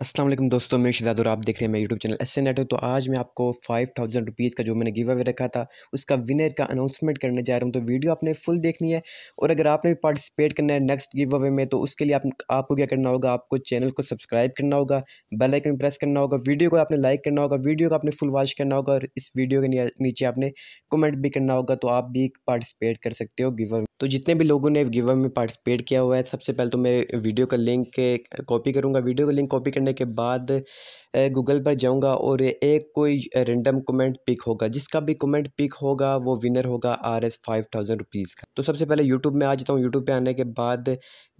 असलम दोस्तों मैं शिदाद और आप देख रहे हैं मेरे यूट्यूब चैनल एस एन तो आज मैं आपको फाइव थाउजेंड रुपीज़ का जो मैंने गिव अवे रखा था उसका विनर का अनाउंसमेंट करने जा रहा हूँ तो वीडियो आपने फुल देखनी है और अगर आपने भी पार्टिसिपेट करना है नेक्स्ट गिव अवे में तो उसके लिए आप, आपको क्या करना होगा आपको चैनल को सब्सक्राइब करना होगा बेल आइकन प्रेस करना होगा वीडियो को आपने लाइक करना होगा वीडियो को आपने फुल वॉच करना होगा और इस वीडियो के नीचे आपने कमेंट भी करना होगा तो आप भी पार्टिसिपेट कर सकते हो गिव अवे तो जितने भी लोगों ने गिव अवे में पार्टिसिपेट किया हुआ है सबसे पहले तो मैं वीडियो का लिंक कॉपी करूँगा वीडियो का लिंक कॉपी करने के बाद गूगल पर जाऊंगा और एक कोई रेंडम कमेंट पिक होगा जिसका भी कमेंट पिक होगा वो विनर होगा R S five thousand rupees का तो सबसे पहले यूट्यूब में आ जाता हूँ यूट्यूब पे आने के बाद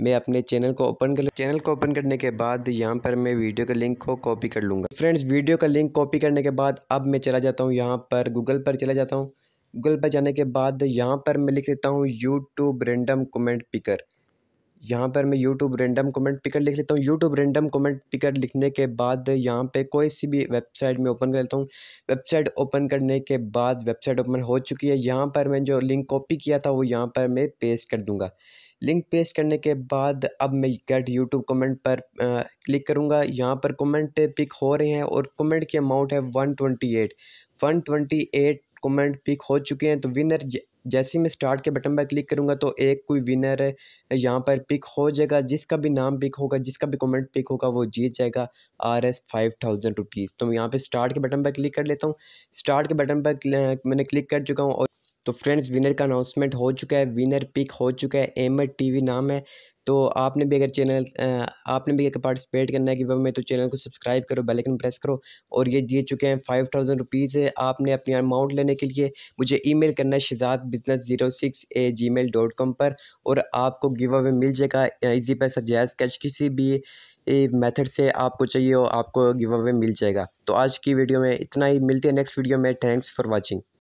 मैं अपने चैनल को ओपन कर चैनल को ओपन करने के बाद यहाँ पर मैं वीडियो के लिंक को कॉपी कर लूँगा फ्रेंड्स वीडियो का लिंक कॉपी करने के बाद अब मैं चला जाता हूँ यहाँ पर गूगल पर चला जाता हूँ गूगल पर जाने के बाद यहाँ पर मैं लिख देता हूँ यूट्यूब रेंडम कमेंट पिकर यहाँ पर मैं यूट्यूब रेंडम कमेंट पिकर लिख लेता हूँ यूट्यूब रेंडम कमेंट पिकर लिखने के बाद यहाँ पे कोई सी भी वेबसाइट में ओपन कर लेता हूँ वेबसाइट ओपन करने के बाद वेबसाइट ओपन हो चुकी है यहाँ पर मैं जो लिंक कॉपी किया था वो यहाँ पर मैं पेस्ट कर दूँगा लिंक पेस्ट करने के बाद अब मैं गेट यूट्यूब कमेंट पर आ, क्लिक करूँगा यहाँ पर कमेंट पिक हो रहे हैं और कमेंट की अमाउंट है one twenty eight one twenty eight comment pick हो चुके हैं तो विनर जैसे ही मैं स्टार्ट के बटन पर क्लिक करूँगा तो एक कोई विनर यहाँ पर पिक हो जाएगा जिसका भी नाम पिक होगा जिसका भी कमेंट पिक होगा वो जीत जाएगा R S five thousand rupees तो यहाँ पर स्टार्ट के बटन पर क्लिक कर लेता हूँ स्टार्ट के बटन पर मैंने क्लिक कर चुका हूँ तो फ्रेंड्स विनर का अनाउंसमेंट हो चुका है विनर पिक हो चुका है एम टीवी नाम है तो आपने भी अगर चैनल आपने भी अगर पार्टिसिपेट करना है कि वह में तो चैनल को सब्सक्राइब करो बेल आइकन प्रेस करो और ये दिए चुके हैं फाइव थाउजेंड रुपीज़ है आपने अपनी अमाउंट लेने के लिए मुझे ईमेल करना है शिजात business zero six a gmail dot com पर और आपको गिव अवे मिल जाएगा इजी पैसा जैस कैच किसी भी मेथड से आपको चाहिए हो आपको गिव अवे मिल जाएगा तो आज की वीडियो में इतना ही मिलते हैं नेक्स्ट वीडियो में थैंक्स फॉर वॉचिंग